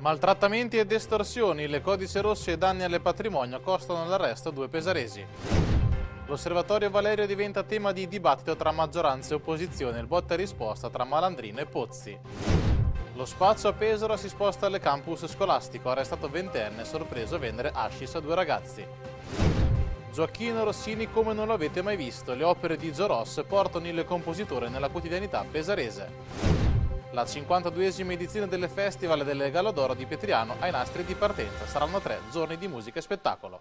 Maltrattamenti ed estorsioni, le codice rosse e danni al patrimonio costano l'arresto a due pesaresi. L'osservatorio Valerio diventa tema di dibattito tra maggioranza e opposizione, il botta e risposta tra Malandrino e Pozzi. Lo spazio a Pesaro si sposta al campus scolastico, arrestato ventenne, sorpreso a vendere hashish a due ragazzi. Gioacchino Rossini come non l'avete mai visto, le opere di Zoros portano il compositore nella quotidianità pesarese. La 52esima edizione del Festival del Galo d'Oro di Petriano ai nastri di partenza. Saranno tre giorni di musica e spettacolo.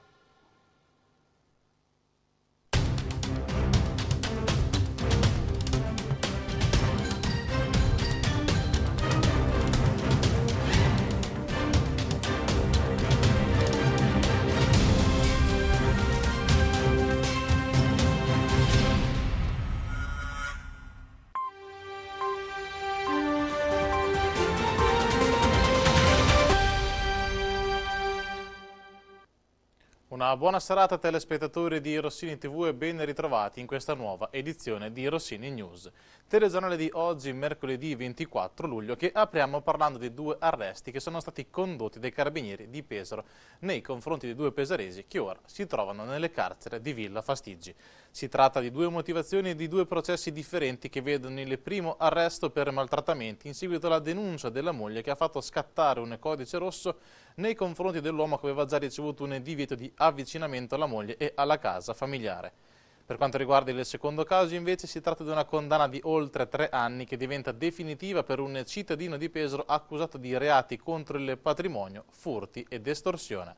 Una buona serata telespettatori di Rossini TV e ben ritrovati in questa nuova edizione di Rossini News. Telegiornale di oggi, mercoledì 24 luglio, che apriamo parlando di due arresti che sono stati condotti dai carabinieri di Pesaro nei confronti di due pesaresi che ora si trovano nelle carcere di Villa Fastigi. Si tratta di due motivazioni e di due processi differenti che vedono il primo arresto per maltrattamenti in seguito alla denuncia della moglie che ha fatto scattare un codice rosso nei confronti dell'uomo che aveva già ricevuto un divieto di avvicinamento alla moglie e alla casa familiare. Per quanto riguarda il secondo caso, invece, si tratta di una condanna di oltre tre anni che diventa definitiva per un cittadino di Pesaro accusato di reati contro il patrimonio, furti ed estorsione.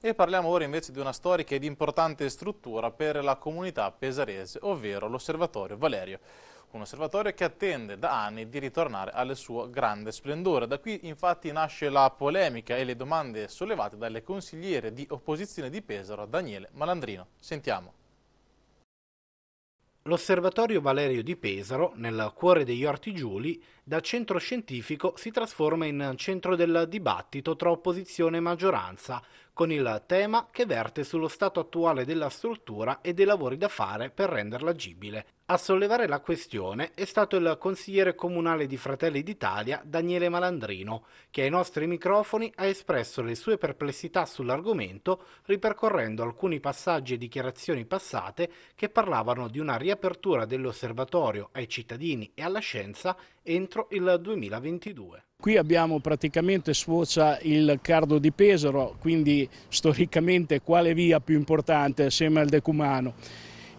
E parliamo ora invece di una storica ed importante struttura per la comunità pesarese, ovvero l'Osservatorio Valerio un osservatorio che attende da anni di ritornare al suo grande splendore. Da qui infatti nasce la polemica e le domande sollevate dalle consigliere di opposizione di Pesaro, Daniele Malandrino. Sentiamo. L'osservatorio Valerio di Pesaro, nel cuore degli Orti Giuli, da centro scientifico si trasforma in centro del dibattito tra opposizione e maggioranza, con il tema che verte sullo stato attuale della struttura e dei lavori da fare per renderla agibile. A sollevare la questione è stato il consigliere comunale di Fratelli d'Italia Daniele Malandrino, che ai nostri microfoni ha espresso le sue perplessità sull'argomento ripercorrendo alcuni passaggi e dichiarazioni passate che parlavano di una riapertura dell'osservatorio ai cittadini e alla scienza entro il 2022. Qui abbiamo praticamente sfocia il Cardo di Pesaro, quindi storicamente quale via più importante assieme al Decumano.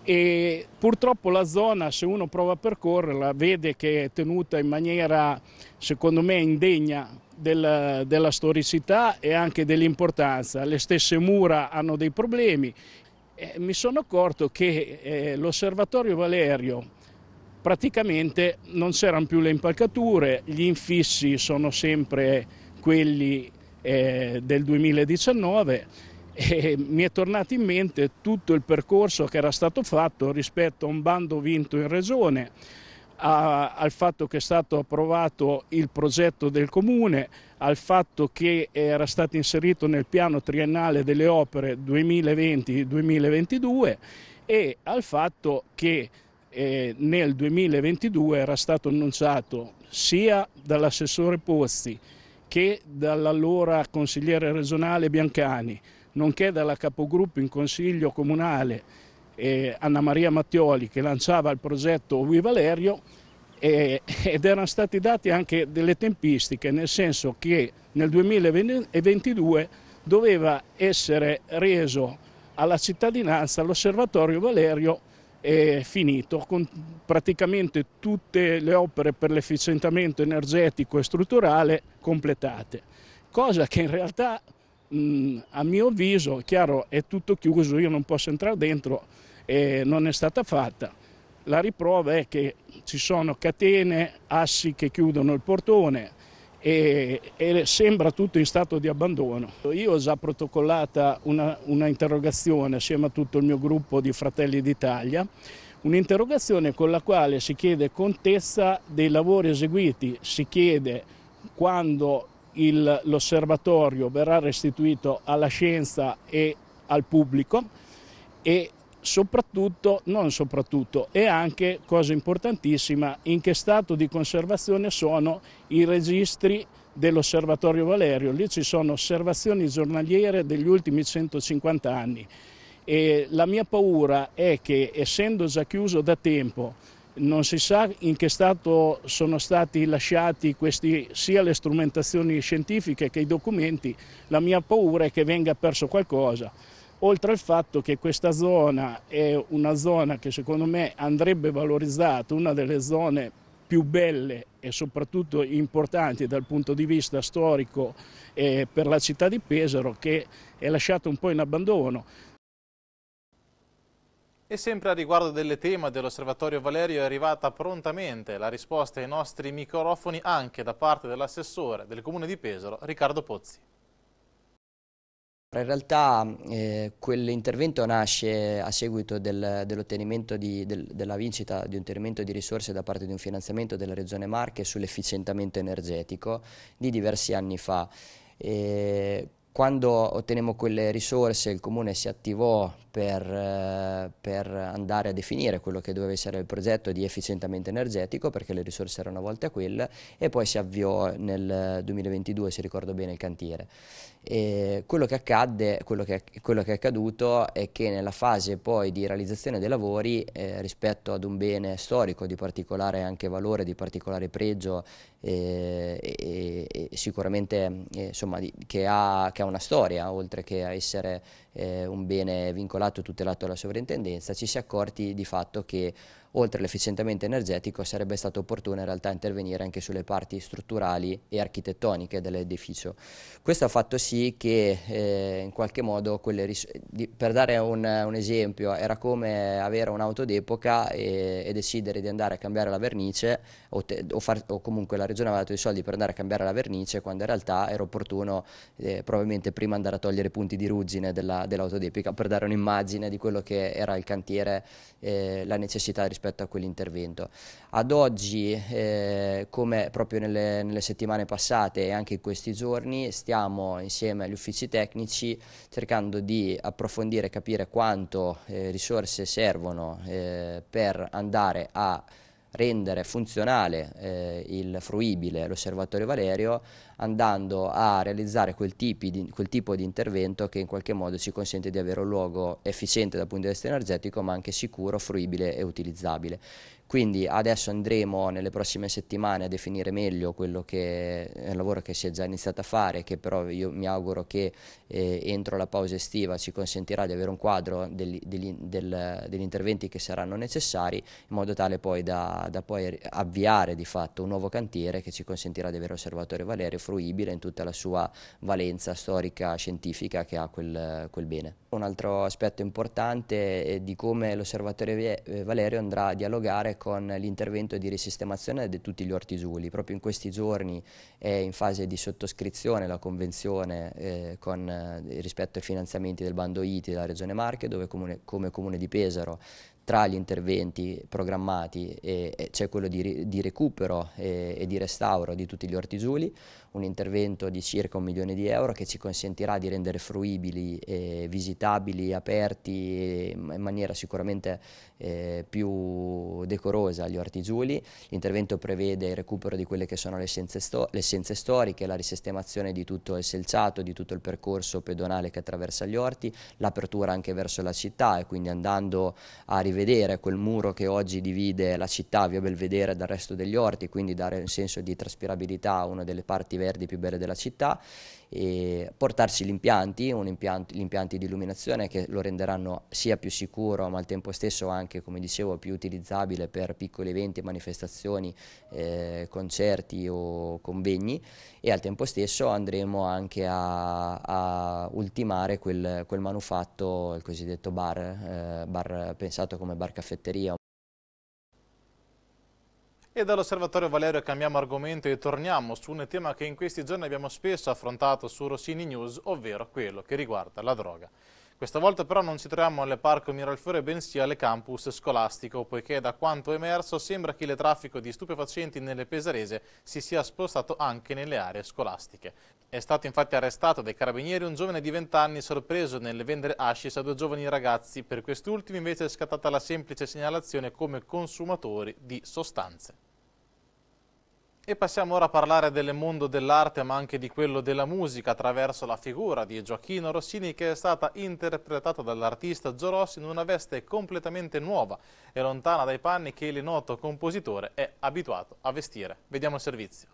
E purtroppo la zona, se uno prova a percorrerla, vede che è tenuta in maniera, secondo me, indegna del, della storicità e anche dell'importanza. Le stesse mura hanno dei problemi. Eh, mi sono accorto che eh, l'osservatorio Valerio praticamente non c'erano più le impalcature, gli infissi sono sempre quelli eh, del 2019 e mi è tornato in mente tutto il percorso che era stato fatto rispetto a un bando vinto in regione, a, al fatto che è stato approvato il progetto del comune, al fatto che era stato inserito nel piano triennale delle opere 2020-2022 e al fatto che eh, nel 2022 era stato annunciato sia dall'assessore Pozzi che dall'allora consigliere regionale Biancani, nonché dalla capogruppo in consiglio comunale eh, Anna Maria Mattioli che lanciava il progetto Ui Valerio eh, ed erano stati dati anche delle tempistiche, nel senso che nel 2022 doveva essere reso alla cittadinanza l'osservatorio Valerio è finito con praticamente tutte le opere per l'efficientamento energetico e strutturale completate, cosa che in realtà mh, a mio avviso, è chiaro, è tutto chiuso, io non posso entrare dentro e non è stata fatta. La riprova è che ci sono catene, assi che chiudono il portone, e, e, sembra tutto in stato di abbandono. Io ho già protocollata una, una interrogazione assieme a tutto il mio gruppo di Fratelli d'Italia un'interrogazione con la quale si chiede contezza dei lavori eseguiti, si chiede quando l'osservatorio verrà restituito alla scienza e al pubblico e soprattutto, non soprattutto, e anche, cosa importantissima, in che stato di conservazione sono i registri dell'Osservatorio Valerio. Lì ci sono osservazioni giornaliere degli ultimi 150 anni. E la mia paura è che, essendo già chiuso da tempo, non si sa in che stato sono stati lasciati questi, sia le strumentazioni scientifiche che i documenti, la mia paura è che venga perso qualcosa oltre al fatto che questa zona è una zona che secondo me andrebbe valorizzata, una delle zone più belle e soprattutto importanti dal punto di vista storico per la città di Pesaro che è lasciata un po' in abbandono. E sempre a riguardo del tema dell'Osservatorio Valerio è arrivata prontamente la risposta ai nostri microfoni anche da parte dell'assessore del Comune di Pesaro, Riccardo Pozzi. In realtà eh, quell'intervento nasce a seguito del, dell'ottenimento del, della vincita di un ottenimento di risorse da parte di un finanziamento della Regione Marche sull'efficientamento energetico di diversi anni fa. E quando ottenemmo quelle risorse il Comune si attivò per, eh, per, andare a definire quello che doveva essere il progetto di efficientamento energetico perché le risorse erano volte a quelle e poi si avviò nel 2022, se ricordo bene, il cantiere. E quello che accadde, quello che, quello che, è accaduto è che nella fase poi di realizzazione dei lavori eh, rispetto ad un bene storico di particolare anche valore, di particolare pregio eh, e, e, sicuramente eh, insomma, di, che, ha, che, ha, una storia oltre che a essere eh, un bene vincolato e tutelato dalla sovrintendenza, ci si è accorti di fatto che Oltre all'efficientamento energetico sarebbe stato opportuno in realtà intervenire anche sulle parti strutturali e architettoniche dell'edificio. Questo ha fatto sì che eh, in qualche modo, di, per dare un, un, esempio, era come avere un'auto d'epoca e, e, decidere di andare a cambiare la vernice o, te, o, far, o, comunque la regione aveva dato i soldi per andare a cambiare la vernice quando in realtà era opportuno eh, probabilmente prima andare a togliere punti di ruggine dell'auto d'epoca per dare un'immagine di quello che era il cantiere, eh, la necessità rispetto rispetto a quell'intervento. Ad oggi, eh, come proprio nelle, nelle, settimane passate e anche in questi giorni, stiamo insieme agli uffici tecnici cercando di approfondire e capire quanto eh, risorse servono eh, per andare a rendere funzionale eh, il fruibile l'osservatorio Valerio andando a realizzare quel, di, quel, tipo di intervento che in qualche modo ci consente di avere un luogo efficiente dal punto di vista energetico ma anche sicuro, fruibile e utilizzabile. Quindi adesso andremo nelle prossime settimane a definire meglio quello che è il lavoro che si è già iniziato a fare, che però io mi auguro che eh, entro la pausa estiva ci consentirà di avere un quadro degli, degli, del, degli interventi che saranno necessari, in modo tale poi da, da, poi avviare di fatto un nuovo cantiere che ci consentirà di avere l'osservatorio Valerio fruibile in tutta la sua valenza storica, scientifica che ha quel, quel bene. Un altro aspetto importante è di come l'Osservatorio eh, Valerio andrà a dialogare con l'intervento di risistemazione di tutti gli ortisuli. Proprio in questi giorni è in fase di sottoscrizione la convenzione eh, con, eh, rispetto ai finanziamenti del bando ITI della Regione Marche, dove comune, come Comune di Pesaro tra gli interventi programmati eh, eh, c'è quello di, di recupero e, eh, e, di restauro di tutti gli ortisuli, un intervento di circa un milione di euro che ci consentirà di rendere fruibili, eh, visitabili, aperti in maniera sicuramente eh, più decorosa gli ortigiuli. L'intervento prevede il recupero di quelle che sono le essenze, sto le essenze storiche, la risistemazione di tutto il selciato, di tutto il percorso pedonale che attraversa gli orti, l'apertura anche verso la città e quindi andando a rivedere quel muro che oggi divide la città, via Belvedere, dal resto degli orti, quindi dare un senso di traspirabilità a una delle parti verdi verdi più belle della città e portarci gli impianti, impianto, gli impianti di illuminazione che lo renderanno sia più sicuro ma al tempo stesso anche come dicevo più utilizzabile per piccoli eventi, manifestazioni, eh, concerti o convegni e al tempo stesso andremo anche a, a ultimare quel, quel, manufatto, il cosiddetto bar, eh, bar pensato come bar caffetteria e dall'osservatorio Valerio cambiamo argomento e torniamo su un tema che in questi giorni abbiamo spesso affrontato su Rossini News, ovvero quello che riguarda la droga. Questa volta però non ci troviamo alle parco Miralfiore bensì alle campus scolastico, poiché da quanto emerso sembra che il traffico di stupefacenti nelle Pesarese si sia spostato anche nelle aree scolastiche. È stato infatti arrestato dai carabinieri un giovane di 20 anni sorpreso nel vendere hashish a due giovani ragazzi, per quest'ultimo invece è scattata la semplice segnalazione come consumatori di sostanze. E passiamo ora a parlare del mondo dell'arte ma anche di quello della musica attraverso la figura di Gioacchino Rossini che è stata interpretata dall'artista Zorossi in una veste completamente nuova e lontana dai panni che il noto compositore è abituato a vestire. Vediamo il servizio.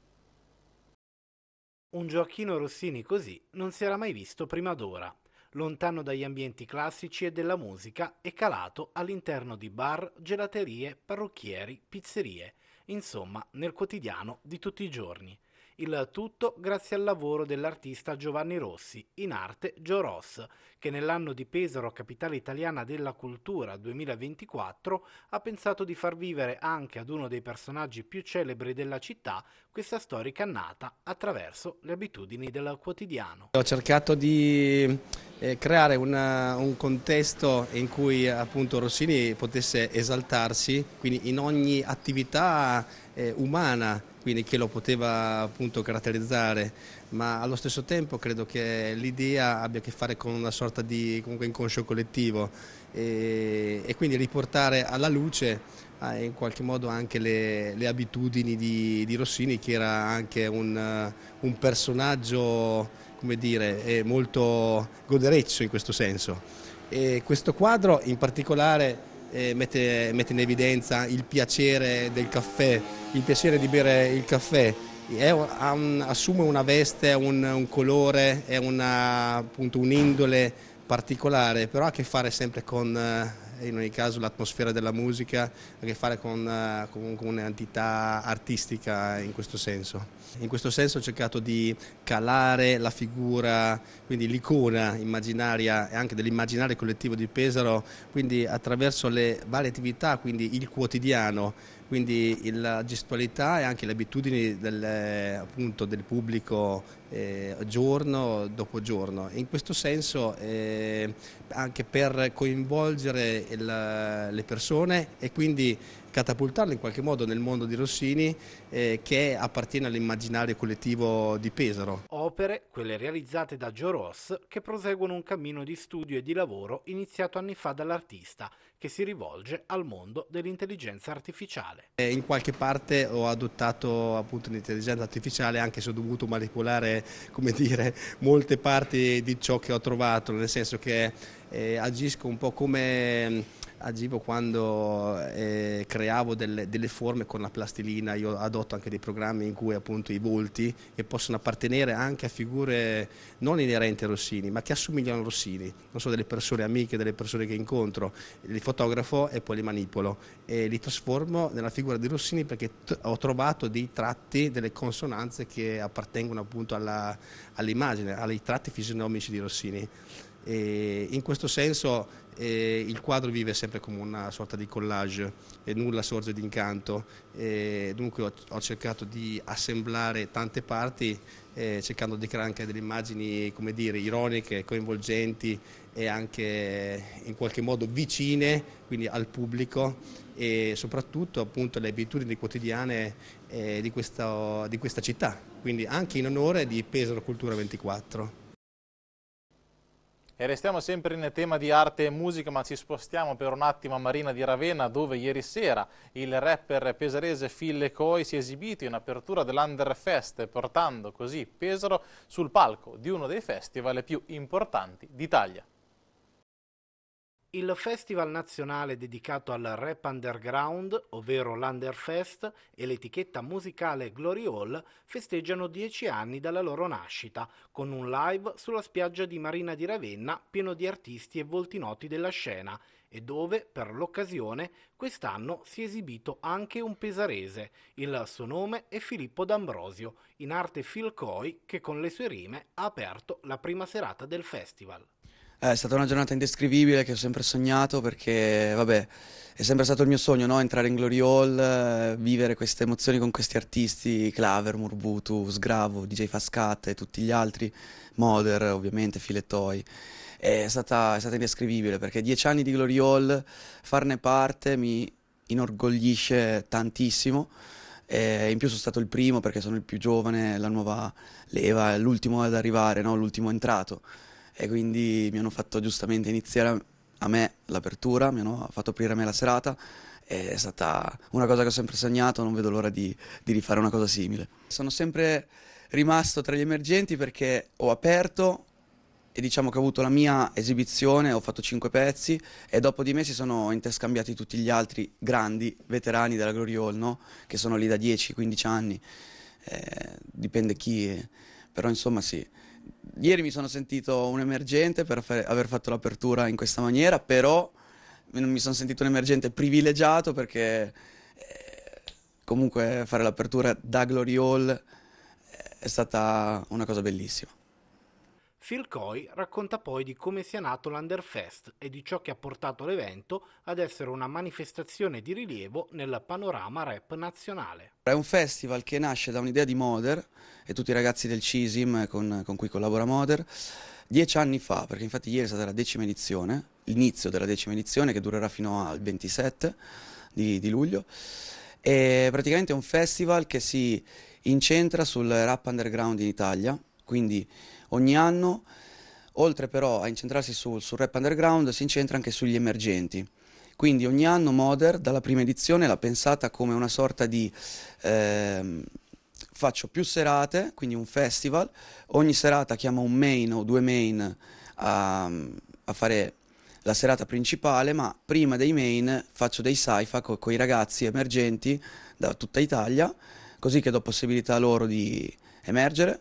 Un Gioacchino Rossini così non si era mai visto prima d'ora, lontano dagli ambienti classici e della musica e calato all'interno di bar, gelaterie, parrucchieri, pizzerie – insomma nel quotidiano di tutti i giorni. Il tutto grazie al lavoro dell'artista Giovanni Rossi, in arte Gio Ross, che nell'anno di Pesaro, capitale italiana della cultura 2024, ha pensato di far vivere anche ad uno dei personaggi più celebri della città questa storica nata attraverso le abitudini del quotidiano. Ho cercato di eh, creare una, un contesto in cui appunto Rossini potesse esaltarsi, quindi in ogni attività eh, umana quindi che lo poteva appunto caratterizzare, ma allo stesso tempo credo che l'idea abbia a che fare con una sorta di comunque, inconscio collettivo e, e, quindi riportare alla luce eh, in qualche modo anche le, le abitudini di, di, Rossini che era anche un, eh, un personaggio come dire, eh, molto godereccio in questo senso. E questo quadro in particolare eh, mette, mette in evidenza il piacere del caffè, il piacere di bere il caffè, un, assume una veste, un, un colore, è una, appunto un'indole particolare, però ha a che fare sempre con eh, in ogni caso l'atmosfera della musica ha a che fare con, eh, con, con un'entità artistica in questo senso. In questo senso ho cercato di calare la figura, quindi l'icona immaginaria e anche dell'immaginario collettivo di Pesaro, quindi attraverso le varie attività, quindi il quotidiano, quindi la gestualità e anche le abitudini del, appunto, del pubblico eh, giorno dopo giorno. In questo senso eh, anche per coinvolgere il, le persone e quindi catapultarlo in qualche modo nel mondo di Rossini eh, che appartiene all'immaginario collettivo di Pesaro. Opere, quelle realizzate da Joe Ross, che proseguono un cammino di studio e di lavoro iniziato anni fa dall'artista, che si rivolge al mondo dell'intelligenza artificiale. Eh, in qualche parte ho adottato appunto l'intelligenza artificiale anche se ho dovuto manipolare come dire, molte parti di ciò che ho trovato, nel senso che eh, agisco un po' come agivo quando eh, creavo delle, delle, forme con la plastilina, io adotto anche dei programmi in cui appunto i volti che possono appartenere anche a figure non inerenti a Rossini, ma che assomigliano a Rossini, non so, delle persone amiche, delle persone che incontro, li fotografo e poi li manipolo e li trasformo nella figura di Rossini perché ho trovato dei tratti, delle consonanze che appartengono appunto all'immagine, ai tratti fisionomici di Rossini. E in questo senso eh, il quadro vive sempre come una sorta di collage e nulla sorge di d'incanto. Dunque ho, ho, cercato di assemblare tante parti eh, cercando di creare anche delle immagini come dire, ironiche, coinvolgenti e anche in qualche modo vicine quindi al pubblico e soprattutto appunto alle abitudini quotidiane eh, di, questa, di questa città, quindi anche in onore di Pesaro Cultura 24. E restiamo sempre in tema di arte e musica, ma ci spostiamo per un attimo a Marina di Ravenna, dove ieri sera il rapper pesarese Phil Coi si è esibito in apertura dell'Underfest, portando così Pesaro sul palco di uno dei festival più importanti d'Italia. Il festival nazionale dedicato al rap underground, ovvero l'Underfest, e l'etichetta musicale Glory Hall festeggiano dieci anni dalla loro nascita, con un live sulla spiaggia di Marina di Ravenna pieno di artisti e volti noti della scena, e dove, per l'occasione, quest'anno si è esibito anche un pesarese. Il suo nome è Filippo D'Ambrosio, in arte Phil Coy, che con le sue rime ha aperto la prima serata del festival. Eh, è stata una giornata indescrivibile che ho sempre sognato perché, vabbè, è sempre stato il mio sogno, no? Entrare in Glory Hall, eh, vivere queste emozioni con questi artisti, Claver, Murbutu, Sgravo, DJ Fascat e tutti gli altri, Moder ovviamente, Filettoi. È stata, è stata indescrivibile perché dieci anni di Glory Hall, farne parte mi inorgoglisce tantissimo. E in più sono stato il primo perché sono il più giovane, la nuova leva, l'ultimo ad arrivare, no? l'ultimo entrato e quindi mi hanno fatto giustamente iniziare a me l'apertura, mi hanno fatto aprire a me la serata è stata una cosa che ho sempre sognato, non vedo l'ora di, di, rifare una cosa simile. Sono sempre rimasto tra gli emergenti perché ho aperto e diciamo che ho avuto la mia esibizione, ho fatto 5 pezzi e dopo di me si sono interscambiati tutti gli altri grandi veterani della Glory Hall, no? che sono lì da 10-15 anni, eh, dipende chi, è. però insomma sì ieri mi sono sentito un emergente per aver fatto l'apertura in questa maniera, però mi sono sentito un emergente privilegiato perché eh, comunque fare l'apertura da Glory Hall eh, è stata una cosa bellissima. Phil Coy racconta poi di come sia nato l'Underfest e di ciò che ha portato l'evento ad essere una manifestazione di rilievo nel panorama rap nazionale. È un festival che nasce da un'idea di Moder e tutti i ragazzi del CISIM con, con cui collabora Moder dieci anni fa, perché infatti ieri è stata la decima edizione, l'inizio della decima edizione che durerà fino al 27 di, di luglio. E praticamente è un festival che si incentra sul rap underground in Italia quindi ogni anno, oltre però a incentrarsi sul, sul rap underground, si incentra anche sugli emergenti. Quindi ogni anno Moder, dalla prima edizione, l'ha pensata come una sorta di... Ehm, faccio più serate, quindi un festival, ogni serata chiamo un main o due main a, a fare la serata principale, ma prima dei main faccio dei saifa con i ragazzi emergenti da tutta Italia, così che do possibilità a loro di emergere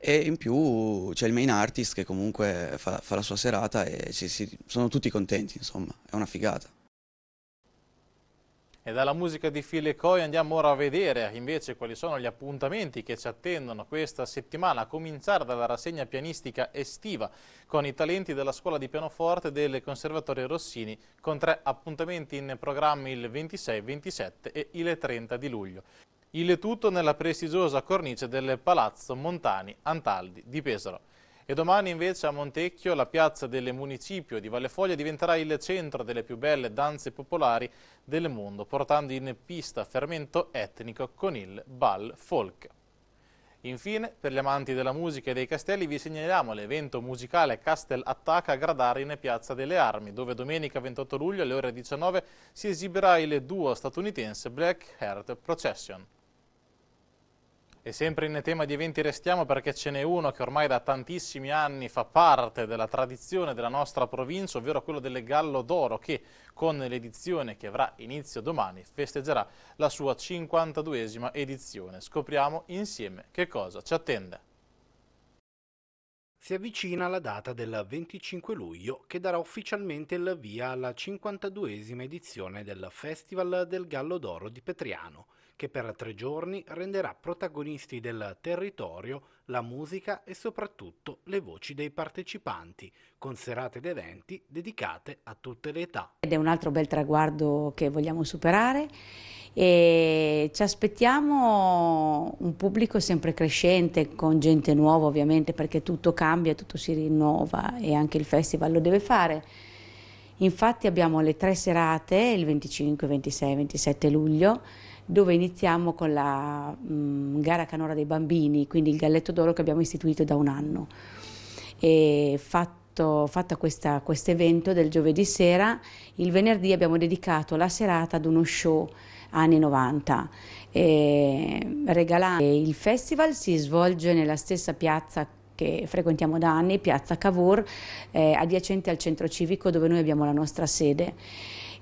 e in più c'è il main artist che comunque fa, fa la sua serata e ci, si, sono tutti contenti, insomma, è una figata. E dalla musica di Phil e Coy andiamo ora a vedere invece quali sono gli appuntamenti che ci attendono questa settimana, a cominciare dalla rassegna pianistica estiva con i talenti della scuola di pianoforte del Conservatorio Rossini con tre appuntamenti in programma il 26, 27 e il 30 di luglio. Il tutto nella prestigiosa cornice del Palazzo Montani Antaldi di Pesaro. E domani invece a Montecchio la piazza del municipio di Vallefoglia diventerà il centro delle più belle danze popolari del mondo, portando in pista fermento etnico con il bal folk. Infine, per gli amanti della musica e dei castelli, vi segnaliamo l'evento musicale Castel Attacca a Gradare in Piazza delle Armi, dove domenica 28 luglio alle ore 19 si esibirà il duo statunitense Black Heart Procession. E sempre in tema di eventi restiamo perché ce n'è uno che ormai da tantissimi anni fa parte della tradizione della nostra provincia, ovvero quello delle Gallo d'Oro, che con l'edizione che avrà inizio domani festeggerà la sua 52esima edizione. Scopriamo insieme che cosa ci attende. Si avvicina la data del 25 luglio che darà ufficialmente il via alla 52esima edizione del Festival del Gallo d'Oro di Petriano che per tre giorni renderà protagonisti del territorio la musica e soprattutto le voci dei partecipanti, con serate ed eventi dedicate a tutte le età. Ed è un altro bel traguardo che vogliamo superare e ci aspettiamo un pubblico sempre crescente, con gente nuova ovviamente, perché tutto cambia, tutto si rinnova e anche il festival lo deve fare. Infatti abbiamo le tre serate, il 25, 26, 27 luglio, dove iniziamo con la mh, mm, gara canora dei bambini, quindi il galletto d'oro che abbiamo istituito da un anno. E fatto, fatto questo evento del giovedì sera, il venerdì abbiamo dedicato la serata ad uno show anni 90. E, regalare. Il festival si svolge nella stessa piazza che frequentiamo da anni, Piazza Cavour, eh, adiacente al centro civico dove noi abbiamo la nostra sede.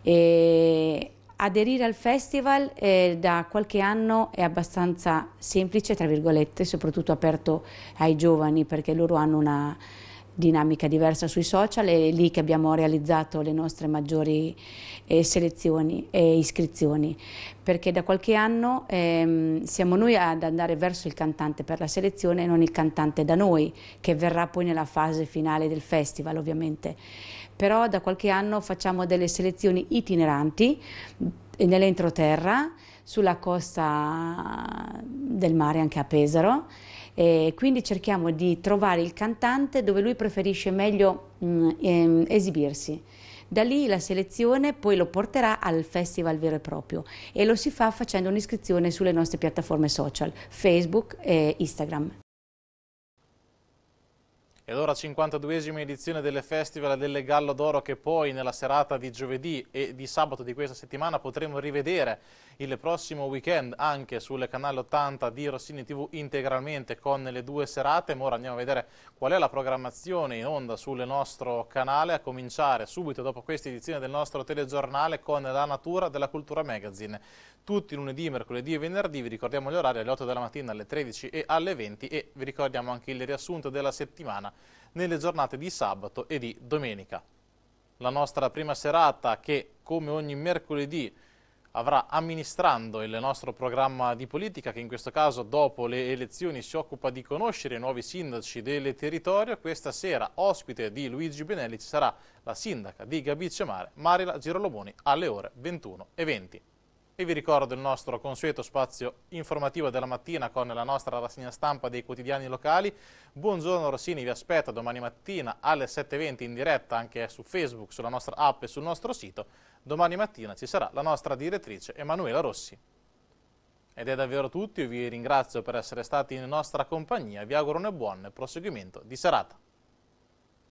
E Aderire al festival eh, da qualche anno è abbastanza semplice, tra virgolette, soprattutto aperto ai giovani perché loro hanno una dinamica diversa sui social, è lì che abbiamo realizzato le nostre maggiori eh, selezioni e iscrizioni, perché da qualche anno ehm, siamo noi ad andare verso il cantante per la selezione e non il cantante da noi, che verrà poi nella fase finale del festival ovviamente. Però da qualche anno facciamo delle selezioni itineranti nell'entroterra, sulla costa del mare anche a Pesaro e quindi cerchiamo di trovare il cantante dove lui preferisce meglio mh, mm, ehm, esibirsi. Da lì la selezione poi lo porterà al festival vero e proprio e lo si fa facendo un'iscrizione sulle nostre piattaforme social, Facebook e Instagram. Ed ora 52esima edizione delle Festival delle Gallo d'Oro che poi nella serata di giovedì e di sabato di questa settimana potremo rivedere il prossimo weekend anche sul canale 80 di Rossini TV integralmente con le due serate. Ma ora andiamo a vedere qual è la programmazione in onda sul nostro canale a cominciare subito dopo questa edizione del nostro telegiornale con la natura della cultura magazine tutti lunedì, mercoledì e venerdì, vi ricordiamo gli orari alle 8 della mattina, alle 13 e alle 20 e vi ricordiamo anche il riassunto della settimana nelle giornate di sabato e di domenica. La nostra prima serata che come ogni mercoledì avrà amministrando il nostro programma di politica che in questo caso dopo le elezioni si occupa di conoscere i nuovi sindaci del territorio. Questa sera ospite di Luigi Benelli ci sarà la sindaca di Gabiccio Mare, Marila Girolomoni alle ore 21.20. E vi ricordo il nostro consueto spazio informativo della mattina con la nostra rassegna stampa dei quotidiani locali. Buongiorno Rossini, vi aspetto domani mattina alle 7.20 in diretta anche su Facebook, sulla nostra app e sul nostro sito. Domani mattina ci sarà la nostra direttrice Emanuela Rossi. Ed è davvero tutto, io vi ringrazio per essere stati in nostra compagnia, vi auguro un buon proseguimento di serata.